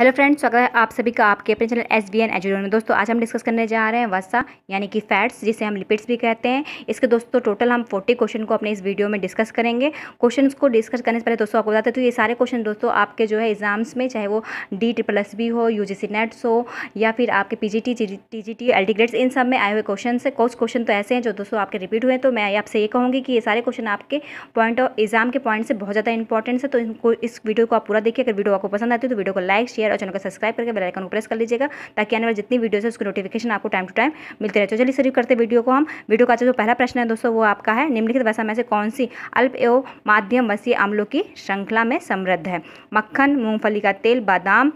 Hello friends स्वागत है आप सभी का आपके अपने channel S B N education में दोस्तों आज हम डिस्कस करने जा रहे हैं वसा यानी कि फैट्स जिसे हम लिपिड्स भी कहते हैं इसके दोस्तों टोटल हम फोर्टी क्वेश्चन को अपने इस वीडियो में डिस्कस करेंगे क्वेश्चन को डिस्कस करने से पहले दोस्तों आपको बताते तो ये सारे क्वेश्चन दोस्तों आपके जो है एग्जाम्स में चाहे वो डी ट्रिपल एस बी हो यू जी सी नेट्स हो या फिर आपके P G T G T L इन सब में आए हुए क्वेश्चन से कुछ क्वेश्चन तो ऐसे हैं जो दोस्तों आपके रिपीट हुए तो मैं आपसे ये कहूँगी कि ये सारे क्वेश्चन आपके पॉइंट ऑफ एग्जाम के पॉइंट से बहुत ज़्यादा इंपॉर्टेंट है तो इनको इस वीडियो को आप पूरा देखिए अगर वीडियो आपको पसंद आती है तो वीडियो को लाइक शेयर शेयर और चैनल को सब्सक्राइब करके बेल आइकन को प्रेस कर लीजिएगा ताकि आने वाली जितनी वीडियोस है उसकी नोटिफिकेशन आपको टाइम टू टाइम मिलते रहे तो चलिए शुरू करते वीडियो को हम वीडियो का जो पहला प्रश्न है दोस्तों वो आपका है निम्नलिखित वसा में से कौन सी अल्प एवं माध्यम वसी आमलों की श्रृंखला में समृद्ध है मक्खन मूंगफली का तेल बादाम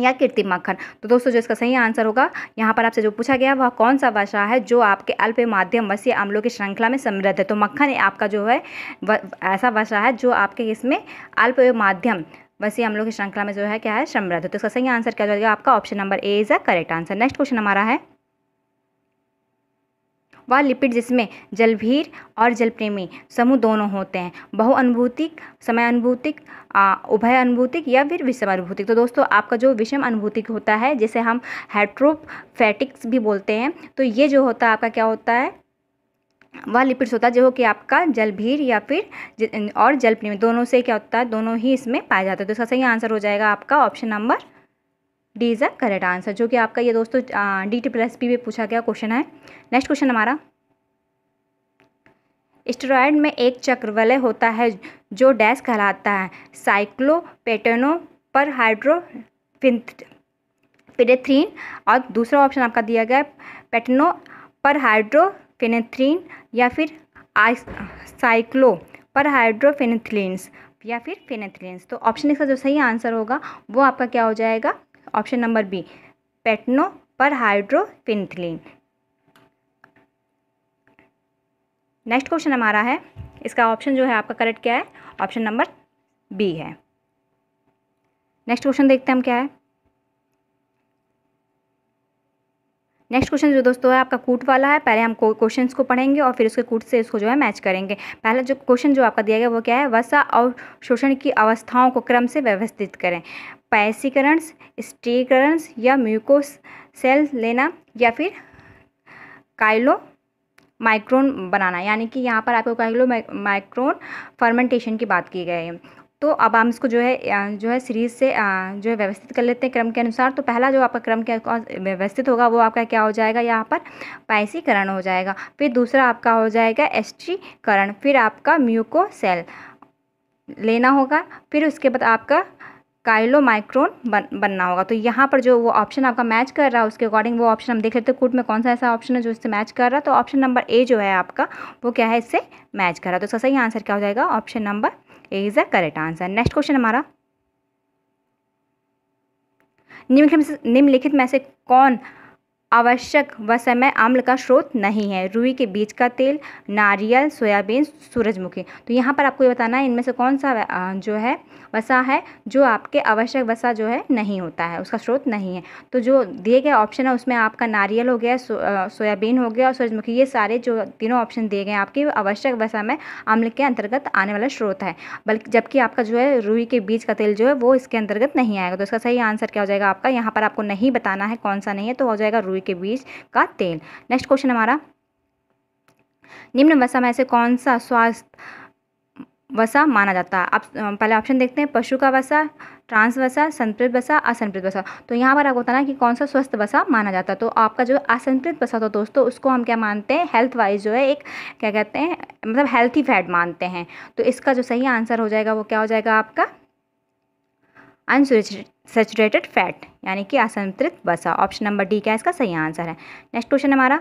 या कीर्ति मक्खन तो दोस्तों जो इसका सही आंसर होगा यहाँ पर आपसे जो पूछा गया वह कौन सा वसा है जो आपके अल्प माध्यम वसी अम्लों की श्रृंखला में समृद्ध है तो मक्खन आपका जो है ऐसा वसा है जो आपके इसमें अल्प माध्यम वैसे हम लोग की श्रृंखला में जो है क्या है समृद्ध तो इसका सही आंसर क्या हो जाएगा आपका option number A is a correct answer next question हमारा है वह लिपिड जिसमें जलभीर और जलप्रेमी समूह दोनों होते हैं बहुअनुभूतिक समय अनुभूतिक उभय अनुभूतिक या फिर विषम अनुभूतिक तो दोस्तों आपका जो विषम अनुभूतिक होता है जिसे हम हेट्रोफैटिक्स भी बोलते हैं तो ये जो होता है आपका क्या होता है वह लिपिड्स होता है जो कि आपका जल भीड़ या फिर और जल प्रेमी दोनों से क्या होता है दोनों ही इसमें पाया जाता है तो इसका सही आंसर हो जाएगा आपका option number D is a correct answer जो कि आपका ये दोस्तों डी टी प्लस पी में पूछा गया क्वेश्चन है नेक्स्ट क्वेश्चन हमारा स्टेरॉयड में एक चक्रवलय होता है जो डैश कहलाता है साइक्लोपेटेनो पर हाइड्रोफिनथ्रीन और दूसरा ऑप्शन आपका दिया गया पेटनो पर हाइड्रो फेनेथ्रीन या फिर साइक्लो पर हाइड्रोफेनेथिलीन्स या फिर फेनेथिलीन्स तो ऑप्शन इसका जो सही आंसर होगा वो आपका क्या हो जाएगा ऑप्शन नंबर बी पेटनो पर हाइड्रोफेनेथिलीन नेक्स्ट क्वेश्चन हमारा है इसका ऑप्शन जो है आपका करेक्ट क्या है ऑप्शन नंबर बी है नेक्स्ट क्वेश्चन देखते हैं हम क्या है नेक्स्ट क्वेश्चन जो दोस्तों है आपका कूट वाला है पहले हम क्वेश्चंस को पढ़ेंगे और फिर उसके कूट से इसको जो है मैच करेंगे पहला जो क्वेश्चन जो आपका दिया गया वो क्या है वसा और शोषण की अवस्थाओं को क्रम से व्यवस्थित करें पैसीकरण स्टीकरण्स या म्यूकोस सेल लेना या फिर काइलो माइक्रोन बनाना यानी कि यहाँ पर आपको काइलो माइक्रोन फर्मेंटेशन की बात की गई है तो अब हम इसको जो है जो है सीरीज़ से जो है व्यवस्थित कर लेते हैं क्रम के अनुसार तो पहला जो आपका क्रम के व्यवस्थित होगा वो आपका क्या हो जाएगा यहाँ पर पैसीकरण हो जाएगा फिर दूसरा आपका हो जाएगा एस्ट्रीकरण फिर आपका म्यूको सेल लेना होगा फिर उसके बाद आपका काइलो माइक्रोन बन बनना होगा तो यहाँ पर जो वो ऑप्शन आपका मैच कर रहा है उसके अकॉर्डिंग वो ऑप्शन हम देख लेते हैं कूट में कौन सा ऐसा ऑप्शन है जो इससे मैच कर रहा है तो ऑप्शन नंबर ए जो है आपका वो क्या है इससे मैच कर रहा है तो इसका सही आंसर क्या हो जाएगा option number A is a correct answer next question हमारा निम्नलिखित में से कौन आवश्यक व समय अम्ल का स्रोत नहीं है रूई के बीज का तेल नारियल सोयाबीन सूरजमुखी तो यहाँ पर आपको ये बताना है इनमें से कौन सा जो है वसा है जो आपके आवश्यक वसा जो है नहीं होता है उसका स्रोत नहीं है तो जो दिए गए ऑप्शन है उसमें आपका नारियल हो गया सोयाबीन हो गया और सूरजमुखी ये सारे जो तीनों ऑप्शन दिए गए हैं आवश्यक वसा में अम्ल के अंतर्गत आने वाला स्रोत है बल्कि जबकि आपका जो है रूई के बीज का तेल जो है वो इसके अंतर्गत नहीं आएगा तो इसका सही आंसर क्या हो जाएगा आपका यहाँ पर आपको नहीं बताना है कौन सा नहीं है तो हो जाएगा रूई के बीज का तेल नेक्स्ट क्वेश्चन हमारा निम्न वसा में से कौन सा स्वास्थ्य वसा माना जाता है आप पहले ऑप्शन देखते हैं पशु का वसा ट्रांस वसा संतृत वसा असंतृत वसा तो यहाँ पर आपको बताना है कि कौन सा स्वस्थ वसा माना जाता है तो आपका जो असंतृत वसा था दोस्तों उसको हम क्या मानते हैं हेल्थ वाइज जो है एक क्या कहते हैं मतलब हेल्थी फैट मानते हैं तो इसका जो सही आंसर हो जाएगा वो क्या हो जाएगा आपका अनसेचुरेटेड फैट यानी कि असंतृत वसा ऑप्शन नंबर डी क्या इसका सही आंसर है नेक्स्ट क्वेश्चन हमारा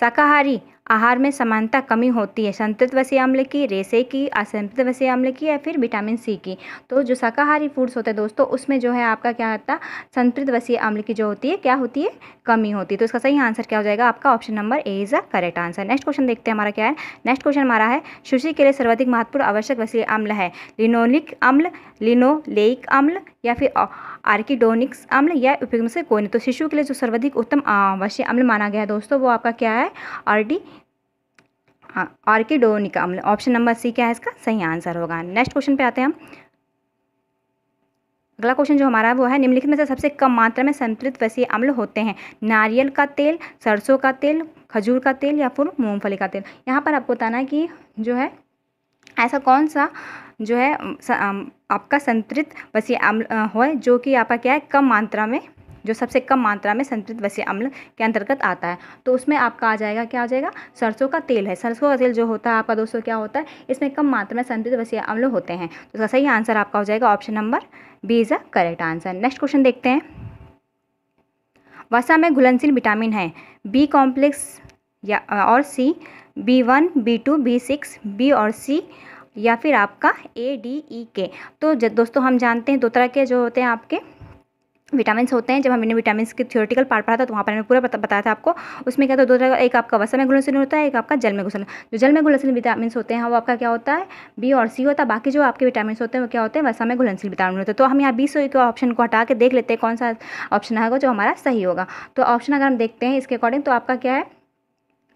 शाकाहारी आहार में समानता कमी होती है संतुलित वसी अम्ल की रेसे की असंतुलित वसी अम्ल की या फिर विटामिन सी की तो जो शाकाहारी फूड्स होते हैं दोस्तों उसमें जो है आपका क्या है संतुलित वसी अम्ल की जो होती है क्या होती है कमी होती है तो इसका सही आंसर क्या हो जाएगा आपका option number A is a correct answer next question देखते हैं हमारा क्या है नेक्स्ट क्वेश्चन हमारा है शुशी के लिए सर्वाधिक महत्वपूर्ण आवश्यक वसी अम्ल है लिनोलिक अम्ल लिनोलेक अम्ल या फिर आर्किडोनिक्स अम्ल या उपयुक्त से कोई नहीं तो शिशु के लिए जो सर्वाधिक उत्तम वशी अम्ल माना गया है दोस्तों वो आपका क्या है आर्डी आर्किडोनिका अम्ल ऑप्शन नंबर सी क्या है इसका सही आंसर होगा नेक्स्ट क्वेश्चन पे आते हैं हम अगला क्वेश्चन जो हमारा वो है निम्नलिखित में से सबसे कम मात्रा में संतुलित वसीय अम्ल होते हैं नारियल का तेल सरसों का तेल खजूर का तेल या फिर मूंगफली का तेल यहाँ पर आपको बताना है कि जो है ऐसा कौन सा जो है आपका संतुलित वसीय अम्ल हो जो कि आपका क्या है कम मात्रा में जो सबसे कम मात्रा में संतुलित वसी अम्ल के अंतर्गत आता है तो उसमें आपका आ जाएगा क्या आ जाएगा सरसों का तेल है सरसों का तेल जो होता है आपका दोस्तों क्या होता है इसमें कम मात्रा में संतुलित वसी अम्ल होते हैं तो उसका सही आंसर आपका हो जाएगा option number B is a correct answer next question देखते हैं वसा में घुलनशील विटामिन है बी कॉम्प्लेक्स या और C B one B two B six B और सी या फिर आपका ए डी ई के तो दोस्तों हम जानते हैं दो तरह के जो होते हैं आपके विटामिन होते हैं जब हमने विटामिन के थियोरटिकल पार्ट पढ़ा था तो वहाँ पर हमें पूरा बताया था आपको उसमें क्या था दो तरह एक आपका वसा में घुलनशील होता है एक आपका जल में घुलनशील जो जल में घुलनशील विटामिन होते हैं वो आपका क्या होता है बी और सी होता है बाकी जो आपके विटामिन होते हैं वो क्या होते हैं वसा में घुलनशील विटामिन होते हैं तो हम यहाँ बी के ऑप्शन को हटा के देख लेते हैं कौन सा ऑप्शन आएगा जो हमारा सही होगा तो ऑप्शन अगर हम देखते हैं इसके अकॉर्डिंग तो आपका क्या है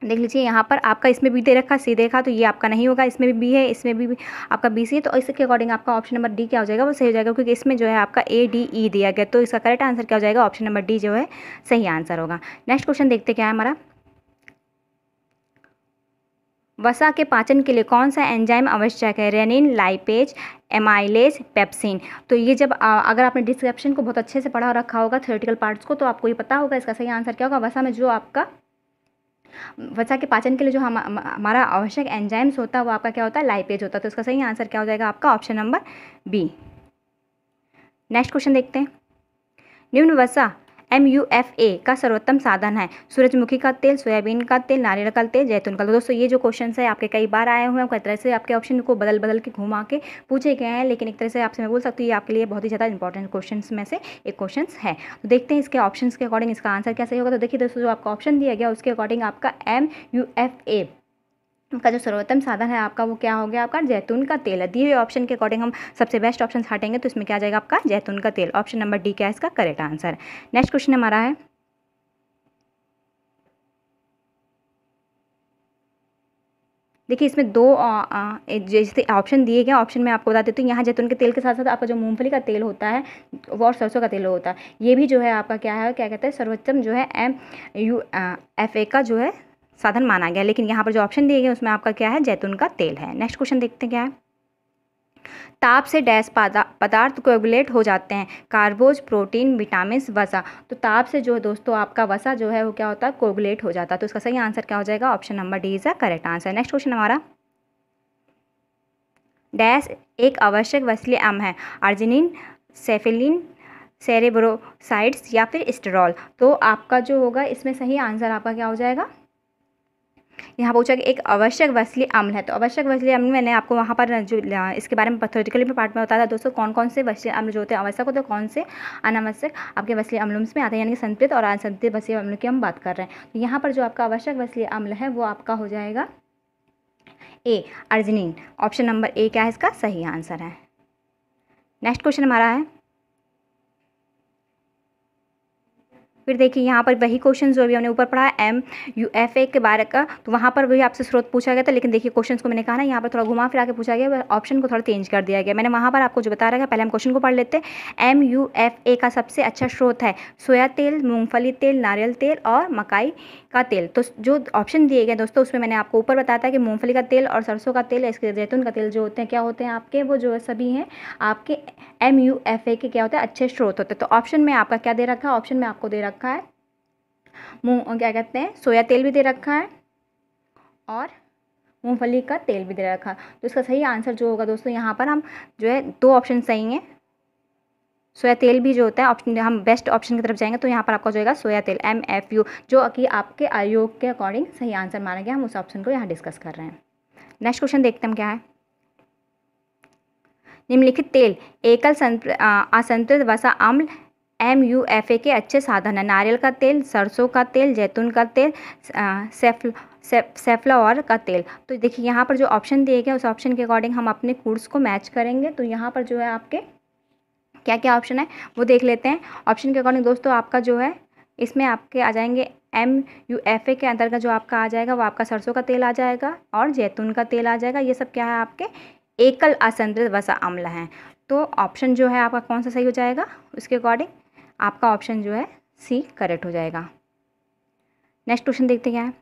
देख लीजिए यहाँ पर आपका इसमें भी दे रखा सी देखा तो ये आपका नहीं होगा इसमें भी बी है इसमें भी, भी आपका बी सी है तो इसके अकॉर्डिंग आपका ऑप्शन नंबर डी क्या हो जाएगा वो सही हो जाएगा क्योंकि इसमें जो है आपका ए डी ई दिया गया तो इसका करेक्ट आंसर क्या हो जाएगा ऑप्शन नंबर डी जो है सही आंसर होगा नेक्स्ट क्वेश्चन देखते क्या है हमारा वसा के पाचन के लिए कौन सा एंजाइम आवश्यक है रेनिन लाइपेज एमाइलेज पेप्सिन तो ये जब आ, अगर आपने डिस्क्रिप्शन को बहुत अच्छे से पढ़ा रखा होगा थ्योरेटिकल पार्ट्स को तो आपको ये पता होगा इसका सही आंसर क्या होगा वसा में जो आपका वसा के पाचन के लिए जो हम हमारा आवश्यक एंजाइम्स होता है वो आपका क्या होता है लाइपेज होता है तो इसका सही आंसर क्या हो जाएगा आपका option number B next question देखते हैं निम्न वसा एम यू एफ ए का सर्वोत्तम साधन है सूरजमुखी का तेल सोयाबीन का तेल नारियल का तेल जैतून का तेल दोस्तों ये जो क्वेश्चन है आपके कई बार आए हुए हैं कई तरह से आपके ऑप्शन को बदल बदल के घुमा के पूछे गए हैं लेकिन एक तरह से आपसे मैं बोल सकती हूँ ये आपके लिए बहुत ही ज़्यादा इंपॉर्टेंट क्वेश्चन में से एक क्वेश्चन है तो देखते हैं इसके ऑप्शन के अकॉर्डिंग इसका आंसर क्या सही होगा तो देखिए दोस्तों जो आपका ऑप्शन दिया गया उसके अकॉर्डिंग आपका एम यू एफ ए का जो सर्वोत्तम साधन है आपका वो क्या हो गया आपका जैतून का तेल दिए हुए ऑप्शन के अकॉर्डिंग हम सबसे बेस्ट ऑप्शन हटेंगे तो इसमें क्या जाएगा आपका जैतून का तेल ऑप्शन नंबर डी क्या है इसका करेक्ट आंसर नेक्स्ट क्वेश्चन हमारा है देखिए इसमें दो जैसे ऑप्शन दिए गए ऑप्शन में आपको बता देती हूँ तो यहाँ जैतून के तेल के साथ साथ आपका जो मूंगफली का तेल होता है वो और सरसों का तेल होता है ये भी जो है आपका क्या है क्या कहते हैं सर्वोत्तम जो है एम यू एफ ए का जो है साधन माना गया लेकिन यहाँ पर जो ऑप्शन दिए गए उसमें आपका क्या है जैतून का तेल है नेक्स्ट क्वेश्चन देखते हैं क्या है ताप से डैश पदार्थ कोगुलेट हो जाते हैं कार्बोज प्रोटीन विटामिन वसा तो ताप से जो दोस्तों आपका वसा जो है वो क्या होता है कोगुलेट हो जाता है तो इसका सही आंसर क्या हो जाएगा option number D is a correct answer next question हमारा डैश एक आवश्यक वसली अम है अर्जिनिन सेफिलिन सेरेब्रोसाइड्स या फिर स्टेरॉल तो आपका जो होगा इसमें सही आंसर आपका क्या हो जाएगा यहाँ पूछा कि एक आवश्यक वसली अम्ल है तो आवश्यक वसली अम्ल मैंने आपको वहाँ पर जो इसके बारे में पैथोलॉजिकली पार्ट में बताया था दोस्तों कौन कौन से वसली अम्ल जो होते हैं आवश्यक होते हैं कौन से अनावश्यक आपके वसली अम्लों में आते हैं यानी कि संतृत और असंतृत वसली अम्ल की हम बात कर रहे हैं तो यहाँ पर जो आपका आवश्यक वसली अम्ल है वो आपका हो जाएगा A arginine option number A क्या है इसका सही आंसर है नेक्स्ट क्वेश्चन हमारा है फिर देखिए यहाँ पर वही क्वेश्चन जो अभी हमने ऊपर पढ़ा एम यू एफ ए के बारे का तो वहाँ पर भी आपसे स्रोत पूछा गया था लेकिन देखिए क्वेश्चन को मैंने कहा ना यहाँ पर थोड़ा घुमा फिरा के पूछा गया ऑप्शन को थोड़ा चेंज कर दिया गया मैंने वहाँ पर आपको जो बता रहा था पहले हम क्वेश्चन को पढ़ लेते हैं एम यू एफ ए का सबसे अच्छा स्रोत है सोया तेल मूँगफली तेल नारियल तेल और मकाई का तेल तो जो ऑप्शन दिए गए दोस्तों उसमें मैंने आपको ऊपर बताया था कि मूँगफली का तेल और सरसों का तेल इसके जैतून का तेल जो होते हैं क्या होते हैं आपके वो जो सभी हैं आपके एम यू एफ ए के क्या होते हैं अच्छे स्रोत होते हैं तो ऑप्शन में आपका क्या दे रखा है ऑप्शन में आपको दे रखा रखा है मुँह क्या कहते हैं सोया तेल भी दे रखा है और मूँगफली का तेल भी दे रखा है तो इसका सही आंसर जो होगा दोस्तों यहाँ पर हम जो है दो ऑप्शन सही हैं सोया तेल भी जो होता है ऑप्शन हम बेस्ट ऑप्शन की तरफ जाएंगे तो यहाँ पर आपका जो होगा सोया तेल एम एफ यू जो कि आपके आयोग के अकॉर्डिंग सही आंसर माना गया हम उस ऑप्शन को यहाँ डिस्कस कर रहे हैं नेक्स्ट क्वेश्चन देखते हैं क्या है निम्नलिखित तेल एकल असंतुलित वसा अम्ल एम यू एफ ए के अच्छे साधन हैं नारियल का तेल सरसों का तेल जैतून का तेल सेफल सेफ्लावर का तेल तो देखिए यहाँ पर जो ऑप्शन दिए गए उस ऑप्शन के अकॉर्डिंग हम अपने कोर्स को मैच करेंगे तो यहाँ पर जो है आपके क्या क्या ऑप्शन है वो देख लेते हैं ऑप्शन के अकॉर्डिंग दोस्तों आपका जो है इसमें आपके आ जाएंगे एम यू एफ ए के अंतर्गत जो आपका आ जाएगा वो आपका सरसों का तेल आ जाएगा और जैतून का तेल आ जाएगा ये सब क्या है आपके एकल असंतुलित वसा अम्ल हैं तो ऑप्शन जो है आपका कौन सा सही हो जाएगा उसके अकॉर्डिंग आपका ऑप्शन जो है सी करेक्ट हो जाएगा नेक्स्ट क्वेश्चन देखते क्या है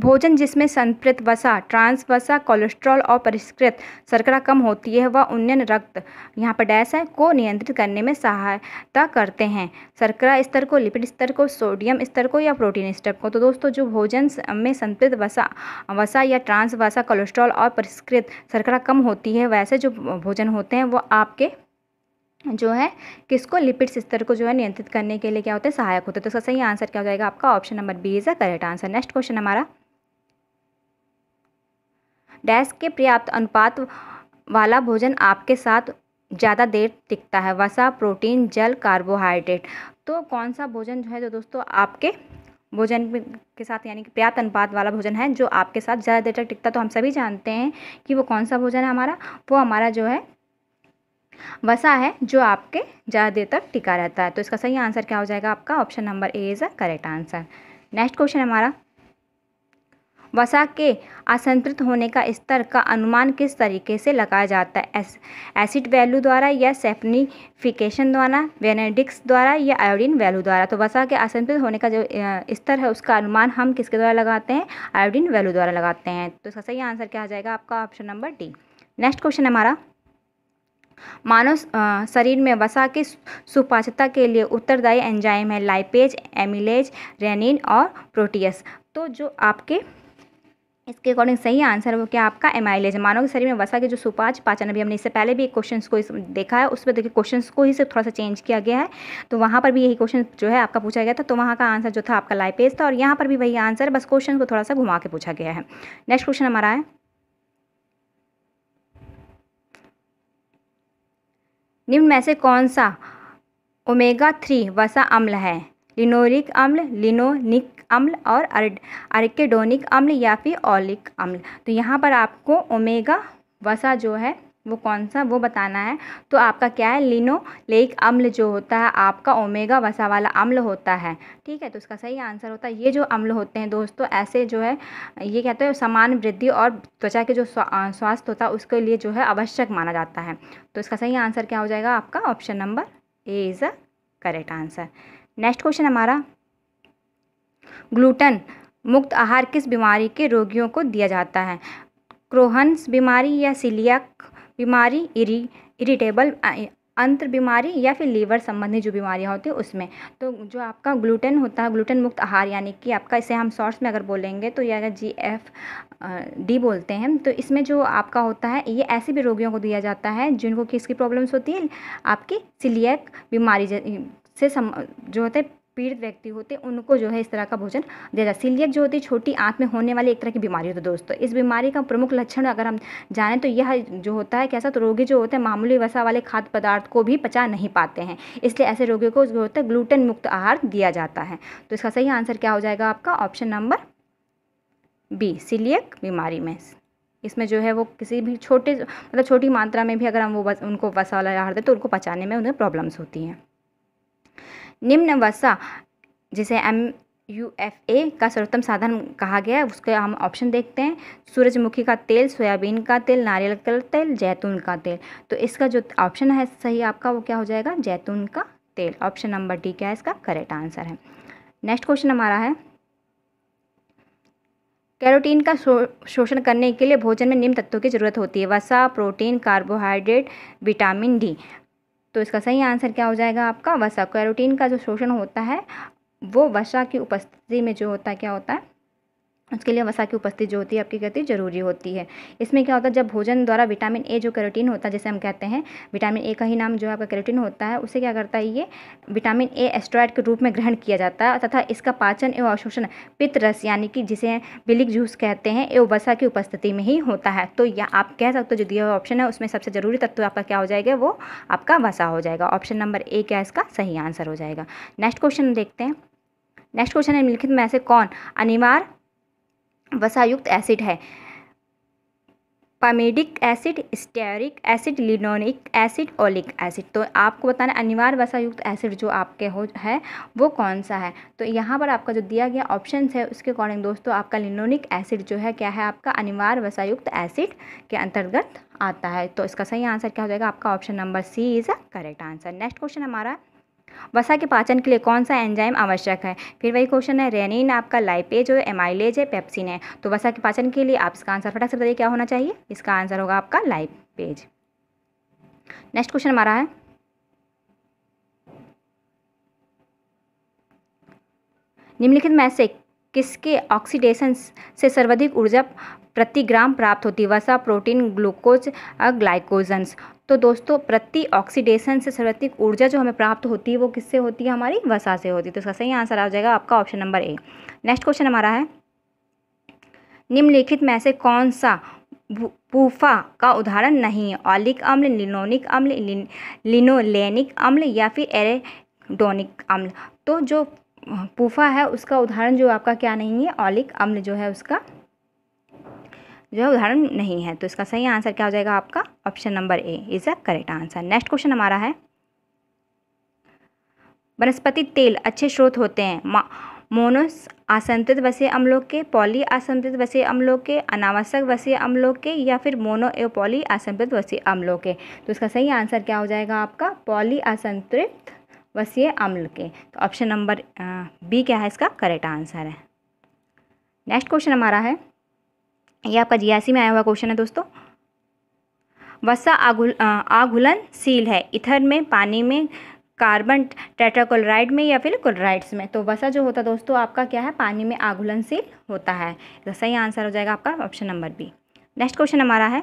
भोजन जिसमें संतृत वसा ट्रांस वसा कोलेस्ट्रॉल और परिष्कृत शर्करा कम होती है वह उन्नयन रक्त यहाँ पर डैश है को नियंत्रित करने में सहायता करते हैं शर्करा स्तर को लिपिड स्तर को सोडियम स्तर को या प्रोटीन स्तर को तो दोस्तों जो भोजन में संतृत वसा वसा या ट्रांस वसा कोलेस्ट्रॉल और परिष्कृत शर्करा कम होती है वैसे जो भोजन होते हैं वो आपके जो है किसको लिपिड स्तर को जो है नियंत्रित करने के लिए क्या होते हैं सहायक होता है तो इसका सही आंसर क्या हो जाएगा आपका option number B is a correct answer next question हमारा डैश के पर्याप्त अनुपात वाला भोजन आपके साथ ज़्यादा देर टिकता है वसा प्रोटीन जल कार्बोहाइड्रेट तो कौन सा भोजन जो है जो तो दोस्तों आपके भोजन के साथ यानी कि पर्याप्त अनुपात वाला भोजन है जो आपके साथ ज़्यादा देर तक टिकता तो हम सभी जानते हैं कि वो कौन सा भोजन है हमारा वो हमारा जो है वसा है जो आपके ज़्यादा देर तक टिका रहता है तो इसका सही आंसर क्या हो जाएगा आपका option number A is a correct answer next question हमारा वसा के असंतृत होने का स्तर का अनुमान किस तरीके से लगाया जाता है एस, एसिड वैल्यू द्वारा या सेफनीफिकेशन द्वारा वेनेडिक्स द्वारा या आयोडीन वैल्यू द्वारा तो वसा के असंतृत होने का जो स्तर है उसका अनुमान हम किसके द्वारा लगाते हैं आयोडीन वैल्यू द्वारा लगाते हैं तो इसका सही आंसर क्या आ जाएगा आपका option number D next question हमारा मानव शरीर में वसा की सुपाचता के लिए उत्तरदायी एंजाइम है लाइपेज एमिलेज रेनिन और प्रोटीस तो जो आपके इसके अकॉर्डिंग सही आंसर वो क्या आपका एमाइलेज मानव के शरीर में वसा के जो सुपाच पाचन अभी हमने इससे पहले भी एक क्वेश्चन को इस देखा है उसमें देखिए क्वेश्चन को ही सिर्फ थोड़ा सा चेंज किया गया है तो वहाँ पर भी यही क्वेश्चन जो है आपका पूछा गया था तो वहाँ का आंसर जो था आपका लाइपेज था और यहाँ पर भी वही आंसर बस क्वेश्चन को थोड़ा सा घुमा के पूछा गया है नेक्स्ट क्वेश्चन हमारा है निम्न में से कौन सा ओमेगा थ्री वसा अम्ल है लिनोरिक अम्ल लिनोनिक अम्ल और अरिकेडोनिक अम्ल या फिर ओलिक अम्ल तो यहाँ पर आपको ओमेगा वसा जो है वो कौन सा वो बताना है तो आपका क्या है लिनोलेक अम्ल जो होता है आपका ओमेगा वसा वाला अम्ल होता है ठीक है तो उसका सही आंसर होता है ये जो अम्ल होते हैं दोस्तों ऐसे जो है ये कहते हैं समान वृद्धि और त्वचा के जो स्वास्थ्य होता है उसके लिए जो है आवश्यक माना जाता है तो इसका सही आंसर क्या हो जाएगा आपका option number A is a correct answer next question हमारा ग्लूटन मुक्त आहार किस बीमारी के रोगियों को दिया जाता है क्रोहन्स बीमारी या सिलियाक बीमारी इरी इरिटेबल अंतर बीमारी या फिर लीवर संबंधी जो बीमारियाँ होती है उसमें तो जो आपका ग्लूटेन होता है ग्लूटेन मुक्त आहार यानी कि आपका इसे हम शॉर्ट्स में अगर बोलेंगे तो ये अगर जी एफ डी बोलते हैं तो इसमें जो आपका होता है ये ऐसे भी रोगियों को दिया जाता है जिनको किसकी प्रॉब्लम्स होती है आपकी सिलियक बीमारी से सम जो होते हैं पीड़ित व्यक्ति होते उनको जो है इस तरह का भोजन दिया जाता है सीलियक जो होती है छोटी आँख में होने वाली एक तरह की बीमारी होती है दोस्तों इस बीमारी का प्रमुख लक्षण अगर हम जानें तो यह जो होता है कैसा तो रोगी जो होते हैं मामूली वसा वाले खाद्य पदार्थ को भी पचा नहीं पाते हैं इसलिए ऐसे रोगियों को जो होता है ग्लूटेन मुक्त आहार दिया जाता है तो इसका सही आंसर क्या हो जाएगा आपका ऑप्शन नंबर बी सीलियक बीमारी में इसमें जो है वो किसी भी छोटे मतलब छोटी मात्रा में भी अगर हम वो उनको वसा वाला आहार दें तो उनको पचाने में उन्हें प्रॉब्लम्स होती हैं निम्न वसा जिसे एम यू एफ ए का सर्वोत्तम साधन कहा गया है उसके हम ऑप्शन देखते हैं सूरजमुखी का तेल सोयाबीन का तेल नारियल का तेल जैतून का तेल तो इसका जो ऑप्शन है सही आपका वो क्या हो जाएगा जैतून का तेल ऑप्शन नंबर डी क्या है इसका करेक्ट आंसर है नेक्स्ट क्वेश्चन हमारा है कैरोटीन का शोषण करने के लिए भोजन में निम्न तत्वों की जरूरत होती है वसा प्रोटीन कार्बोहाइड्रेट विटामिन डी तो इसका सही आंसर क्या हो जाएगा आपका वसा कैरोटीन का जो शोषण होता है वो वसा की उपस्थिति में जो होता है क्या होता है उसके लिए वसा की उपस्थिति जो होती है आपकी कहती जरूरी होती है इसमें क्या होता है जब भोजन द्वारा विटामिन ए जो कैरोटीन होता है जैसे हम कहते हैं विटामिन ए का ही नाम जो आपका कैरोटीन होता है उसे क्या करता है ये विटामिन ए एस्ट्रॉयड के रूप में ग्रहण किया जाता है तथा इसका पाचन एवं अवशोषण पितरस यानी कि जिसे बिलिक जूस कहते हैं एवं वसा की उपस्थिति में ही होता है तो या आप कह सकते हो जो दिया हुआ ऑप्शन है उसमें सबसे ज़रूरी तत्व आपका क्या हो जाएगा वो आपका वसा हो जाएगा ऑप्शन नंबर ए क्या इसका सही आंसर हो जाएगा नेक्स्ट क्वेश्चन देखते हैं नेक्स्ट क्वेश्चन है निम्नलिखित में ऐसे कौन अनिवार्य वसायुक्त एसिड है palmitic acid stearic acid linolenic acid oleic acid तो आपको बताना अनिवार्य वसायुक्त एसिड जो आपके हो है वो कौन सा है तो यहाँ पर आपका जो दिया गया ऑप्शन है उसके अकॉर्डिंग दोस्तों आपका लिनोनिक एसिड जो है क्या है आपका अनिवार्य वसायुक्त एसिड के अंतर्गत आता है तो इसका सही आंसर क्या हो जाएगा आपका option number C is a correct answer next question हमारा वसा के पाचन के लिए कौन सा एंजाइम आवश्यक है फिर वही क्वेश्चन है रेनिन आपका लाइपेज है एमाइलेज है पेप्सिन है तो वसा के पाचन के लिए आप इसका आंसर फटक से बताइए क्या होना चाहिए इसका आंसर होगा आपका लाइपेज नेक्स्ट क्वेश्चन हमारा है निम्नलिखित में से किसके ऑक्सीडेशन से सर्वाधिक ऊर्जा प्रति ग्राम प्राप्त होती है वसा प्रोटीन ग्लूकोज और ग्लाइकोजन्स तो दोस्तों प्रति ऑक्सीडेशन से सर्वाधिक ऊर्जा जो हमें प्राप्त होती है वो किससे होती है हमारी वसा से होती है तो इसका सही आंसर आ जाएगा आपका option number A next question हमारा है निम्नलिखित में से कौन सा पूफा का उदाहरण नहीं है ऑलिक अम्ल लिनोनिक अम्ल लिनोलेनिक अम्ल या फिर एरेडोनिक अम्ल तो जो पूफा है उसका उदाहरण जो आपका क्या नहीं है ऑलिक अम्ल जो है उसका जो है उदाहरण नहीं है तो इसका सही आंसर क्या हो जाएगा आपका option number A is a correct answer next question हमारा है वनस्पति तेल अच्छे स्रोत होते हैं मोनोस असंतुलित वसीय अम्लों के पॉली असंतुलित वसीय अम्लों के अनावश्यक वसीय अम्लों के या फिर मोनो एव पॉली असंतुलित वसीय अम्लों के तो इसका सही आंसर क्या हो जाएगा आपका पॉली असंतुलित वसीय अम्ल के तो ऑप्शन नंबर बी क्या है इसका करेक्ट आंसर है नेक्स्ट क्वेश्चन हमारा है ये आपका जीआईसी में आया हुआ क्वेश्चन है दोस्तों वसा आगुल आघुलनशील है इथर में पानी में कार्बन टेट्राक्लोराइड में या फिर क्लोराइड्स में तो वसा जो होता है दोस्तों आपका क्या है पानी में आघुलनशील होता है तो सही आंसर हो जाएगा आपका option number B next question हमारा है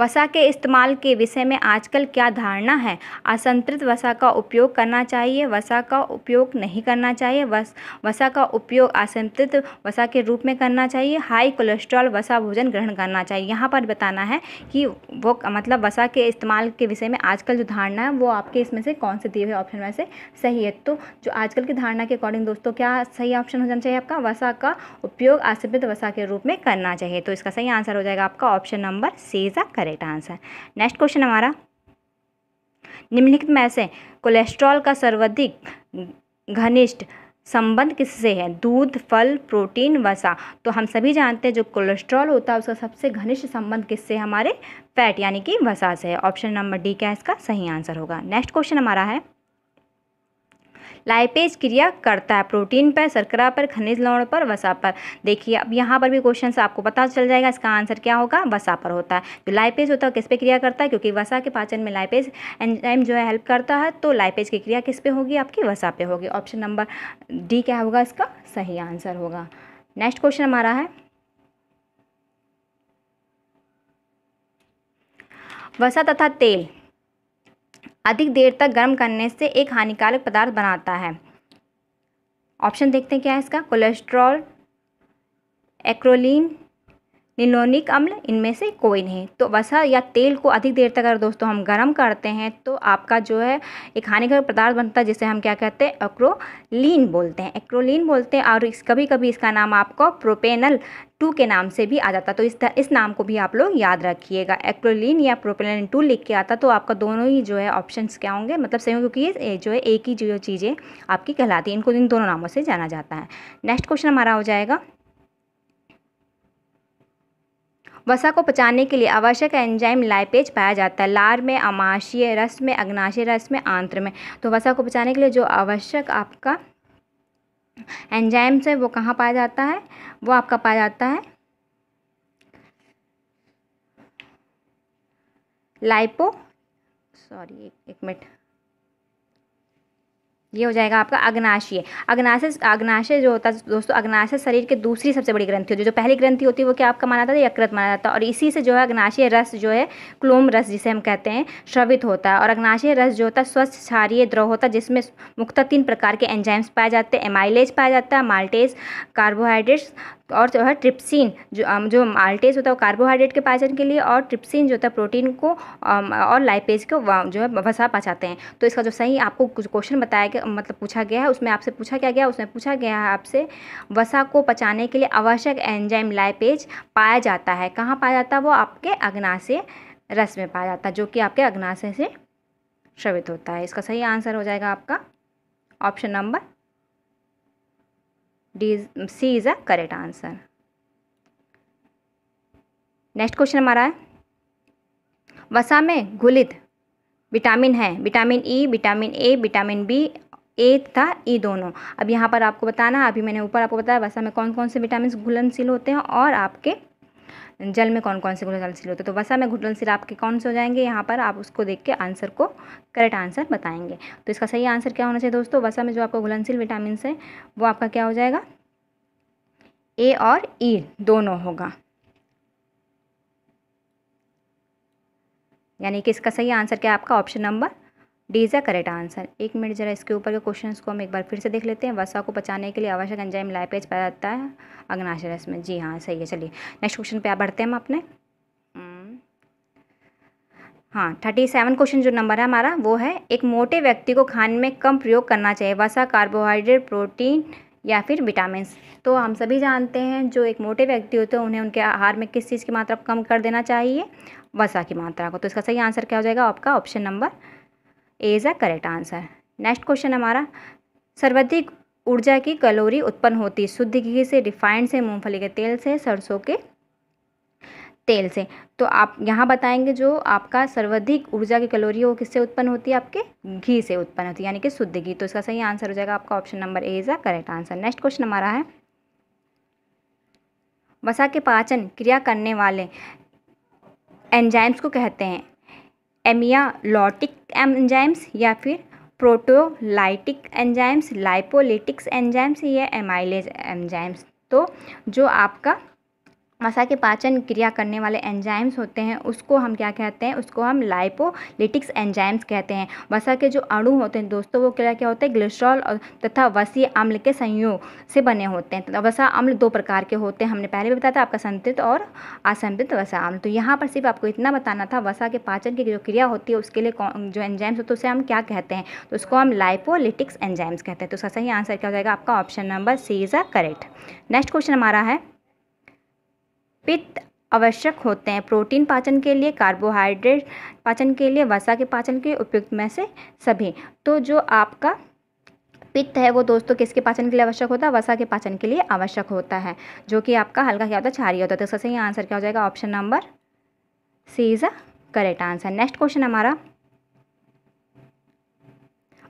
वसा के इस्तेमाल के विषय में आजकल क्या धारणा है असंतृत वसा का उपयोग करना चाहिए वसा का उपयोग नहीं करना चाहिए वस वसा का उपयोग असंतृत वसा के रूप में करना चाहिए हाई कोलेस्ट्रॉल वसा भोजन ग्रहण करना चाहिए यहाँ पर बताना है कि वो मतलब वसा के इस्तेमाल के विषय में आजकल जो धारणा है वो आपके इसमें से कौन से दिए हुए ऑप्शन में से सही है तो जो आजकल की धारणा के अकॉर्डिंग दोस्तों क्या सही ऑप्शन हो जाना चाहिए आपका वसा का उपयोग असंतृत वसा के रूप में करना चाहिए तो इसका सही आंसर हो जाएगा आपका option number C is correct answer next question हमारा निम्नलिखित में से कोलेस्ट्रॉल का सर्वाधिक घनिष्ठ संबंध किससे है दूध फल प्रोटीन वसा तो हम सभी जानते हैं जो कोलेस्ट्रॉल होता है उसका सबसे घनिष्ठ संबंध किससे हमारे फैट यानी कि वसा से है ऑप्शन नंबर डी क्या इसका सही आंसर होगा नेक्स्ट क्वेश्चन हमारा है लाइपेज क्रिया करता है प्रोटीन पर शर्करा पर खनिज लवण पर वसा पर देखिए अब यहाँ पर भी क्वेश्चन आपको पता चल जाएगा इसका आंसर क्या होगा वसा पर होता है जो तो लाइपेज होता है किस पे क्रिया करता है क्योंकि वसा के पाचन में लाइपेज एंजाइम जो है हेल्प करता है तो लाइपेज की क्रिया किस पे होगी आपकी वसा पे होगी ऑप्शन नंबर डी क्या होगा इसका सही आंसर होगा नेक्स्ट क्वेश्चन हमारा है वसा तथा तेल अधिक देर तक गर्म करने से एक हानिकारक पदार्थ बनाता है ऑप्शन देखते हैं क्या है इसका कोलेस्ट्रॉल एक्रोलिन निनोनिक अम्ल इनमें से कोई नहीं तो वसा या तेल को अधिक देर तक अगर दोस्तों हम गर्म करते हैं तो आपका जो है एक हानिकारक पदार्थ बनता है जिसे हम क्या कहते हैं एक्रोलिन बोलते हैं एक्रोलिन बोलते हैं और इस कभी कभी इसका नाम आपको प्रोपेनल टू के नाम से भी आ जाता तो इस इस नाम को भी आप लोग याद रखिएगा एक्रोलिन या प्रोपेनल टू लिख के आता तो आपका दोनों ही जो है ऑप्शन क्या होंगे मतलब सही होंगे क्योंकि ये जो है एक ही जो चीज़ें आपकी कहलाती है इनको इन दोनों नामों से जाना जाता है नेक्स्ट क्वेश्चन हमारा हो जाएगा वसा को पचाने के लिए आवश्यक एंजाइम लाइपेज पाया जाता है लार में अमाशीय रस में अग्नाशय रस में आंत्र में तो वसा को पचाने के लिए जो आवश्यक आपका एंजाइम्स है वो कहाँ पाया जाता है वो आपका पाया जाता है लाइपो सॉरी एक मिनट ये हो जाएगा आपका अग्नाशय अग्नाशय अग्नाशय जो होता है दोस्तों अग्नाशय शरीर की दूसरी सबसे बड़ी ग्रंथि होती है जो पहली ग्रंथि होती है वो क्या आपका माना जाता है यकृत माना जाता है और इसी से जो है अग्नाशय रस जो है क्लोम रस जिसे हम कहते हैं श्रवित होता है और अग्नाशय रस जो होता है स्वच्छ क्षारीय द्रव होता है जिसमें मुख्त तीन प्रकार के एंजाइम्स पाए जाते हैं एमाइलेज पाया जाता है माल्टेज कार्बोहाइड्रेट्स और जो है ट्रिप्सिन जो जो माल्टेज होता है वो कार्बोहाइड्रेट के पाचन के लिए और ट्रिप्सिन जो होता है प्रोटीन को और लाइपेज को जो है वसा पचाते हैं तो इसका जो सही आपको कुछ क्वेश्चन बताया गया मतलब पूछा गया है उसमें आपसे पूछा क्या गया उसमें पूछा गया है आपसे वसा को पचाने के लिए आवश्यक एंजाइम लाइपेज पाया जाता है कहाँ पाया जाता है वो आपके अग्नाशय रस में पाया जाता है जो कि आपके अग्नाशय से श्रवित होता है इसका सही आंसर हो जाएगा आपका option number D C is a correct answer next question हमारा है वसा में घुलित विटामिन है vitamin E vitamin A vitamin B A तथा ई दोनों अब यहाँ पर आपको बताना अभी मैंने ऊपर आपको बताया वसा में कौन कौन से विटामिन घुलनशील होते हैं और आपके जल में कौन कौन से घुटनशील होते हैं तो वसा में घुटनशील आपके कौन से हो जाएंगे यहाँ पर आप उसको देख के आंसर को करेक्ट आंसर बताएंगे तो इसका सही आंसर क्या होना चाहिए दोस्तों वसा में जो आपका घुलनशील विटामिन है वो आपका क्या हो जाएगा ए और ई दोनों होगा यानी कि इसका सही आंसर क्या आपका option number D is a correct answer एक मिनट जरा इसके ऊपर के क्वेश्चन को हम एक बार फिर से देख लेते हैं वसा को बचाने के लिए आवश्यक एंजाइम लाइपेज पाया जाता है अग्नाशय में जी हाँ सही है चलिए नेक्स्ट क्वेश्चन पे आप बढ़ते हैं हम अपने हम्म। हाँ थर्टी सेवन क्वेश्चन जो नंबर है हमारा वो है एक मोटे व्यक्ति को खाने में कम प्रयोग करना चाहिए वसा कार्बोहाइड्रेट प्रोटीन या फिर विटामिन तो हम सभी जानते हैं जो एक मोटे व्यक्ति होते हैं उन्हें उनके आहार में किस चीज़ की मात्रा कम कर देना चाहिए वसा की मात्रा को तो इसका सही आंसर क्या हो जाएगा आपका option number A is a correct answer next question हमारा सर्वाधिक ऊर्जा की कैलोरी उत्पन्न होती शुद्ध घी से रिफाइंड से मूंगफली के तेल से सरसों के तेल से तो आप यहाँ बताएंगे जो आपका सर्वाधिक ऊर्जा की कैलोरी वो किससे उत्पन्न होती है आपके घी से उत्पन्न होती है यानी कि शुद्ध घी तो इसका सही आंसर हो जाएगा आपका option number A is a correct answer next question हमारा है वसा के पाचन क्रिया करने वाले एंजाइम्स को कहते हैं एमियालॉटिक एंजाइम्स या फिर प्रोटोलाइटिक एंजाइम्स लाइपोलिटिक्स एंजाइम्स या एमाइलेज एंजाइम्स तो जो आपका वसा के पाचन क्रिया करने वाले एंजाइम्स होते हैं उसको हम क्या कहते हैं उसको हम लाइपोलिटिक्स एंजाइम्स कहते हैं वसा के जो अणु होते हैं दोस्तों वो क्या क्या होते हैं ग्लेस्ट्रॉल और तथा वसी अम्ल के संयोग से बने होते हैं वसा अम्ल दो प्रकार के होते हैं हमने पहले भी बताया था आपका संतृत और असंतृत वसा अम्ल तो यहाँ पर सिर्फ आपको इतना बताना था वसा के पाचन की जो क्रिया होती है उसके लिए जो एंजाइम्स होते हैं उसे हम क्या कहते हैं तो उसको हम लाइपोलिटिक्स एंजाइम्स कहते हैं तो उसका सही आंसर क्या हो जाएगा आपका option number C is a correct next question हमारा है पित्त आवश्यक होते हैं प्रोटीन पाचन के लिए कार्बोहाइड्रेट पाचन के लिए वसा के पाचन के उपयुक्त में से सभी तो जो आपका पित्त है वो दोस्तों किसके पाचन के लिए आवश्यक होता है वसा के पाचन के लिए आवश्यक होता है जो कि आपका हल्का क्या होता है छारी होता है तो इसका सही आंसर क्या हो जाएगा option number C is a correct answer next question हमारा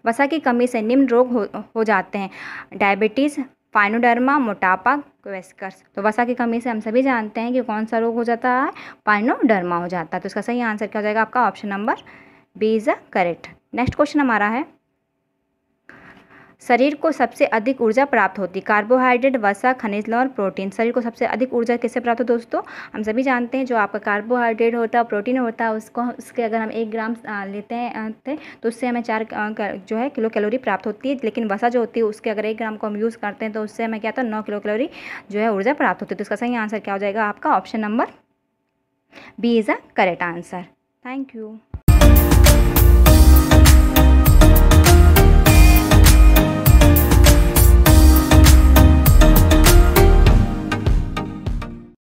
वसा की कमी से निम्न रोग हो, हो जाते हैं डायबिटीज़ फाइनोडर्मा मोटापा क्वेस्कर्स तो वसा की कमी से हम सभी जानते हैं कि कौन सा रोग हो जाता है पाइनोडर्मा हो जाता है तो इसका सही आंसर क्या हो जाएगा आपका option number B is a correct next question हमारा है शरीर को सबसे अधिक ऊर्जा प्राप्त होती है कार्बोहाइड्रेट वसा खनिज लवण प्रोटीन शरीर को सबसे अधिक ऊर्जा कैसे प्राप्त होती दोस्तों हम सभी जानते हैं जो आपका कार्बोहाइड्रेट होता है प्रोटीन होता है उसको उसके अगर हम एक ग्राम लेते हैं तो उससे हमें चार जो है किलो कैलोरी प्राप्त होती है लेकिन वसा जो होती है उसके अगर एक ग्राम को हम यूज़ करते हैं तो उससे हमें क्या होता है नौ किलो कैलोरी जो है ऊर्जा प्राप्त होती है तो इसका सही आंसर क्या हो जाएगा आपका option number B is a correct answer thank you